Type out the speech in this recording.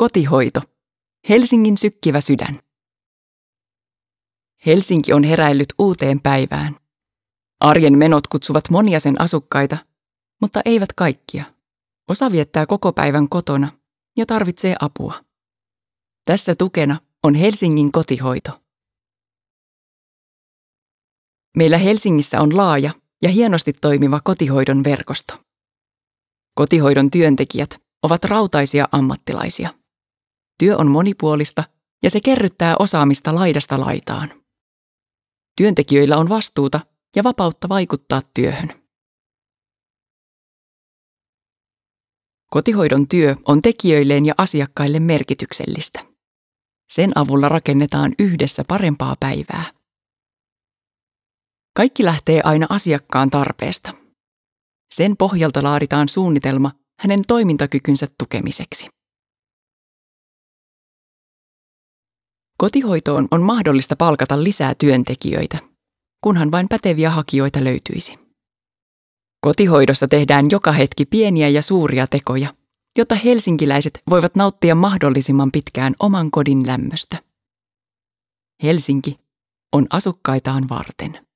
Kotihoito. Helsingin sykkivä sydän. Helsinki on heräillyt uuteen päivään. Arjen menot kutsuvat monia sen asukkaita, mutta eivät kaikkia. Osa viettää koko päivän kotona ja tarvitsee apua. Tässä tukena on Helsingin kotihoito. Meillä Helsingissä on laaja ja hienosti toimiva kotihoidon verkosto. Kotihoidon työntekijät ovat rautaisia ammattilaisia. Työ on monipuolista ja se kerryttää osaamista laidasta laitaan. Työntekijöillä on vastuuta ja vapautta vaikuttaa työhön. Kotihoidon työ on tekijöilleen ja asiakkaille merkityksellistä. Sen avulla rakennetaan yhdessä parempaa päivää. Kaikki lähtee aina asiakkaan tarpeesta. Sen pohjalta laaditaan suunnitelma hänen toimintakykynsä tukemiseksi. Kotihoitoon on mahdollista palkata lisää työntekijöitä, kunhan vain päteviä hakijoita löytyisi. Kotihoidossa tehdään joka hetki pieniä ja suuria tekoja, jotta helsinkiläiset voivat nauttia mahdollisimman pitkään oman kodin lämmöstä. Helsinki on asukkaitaan varten.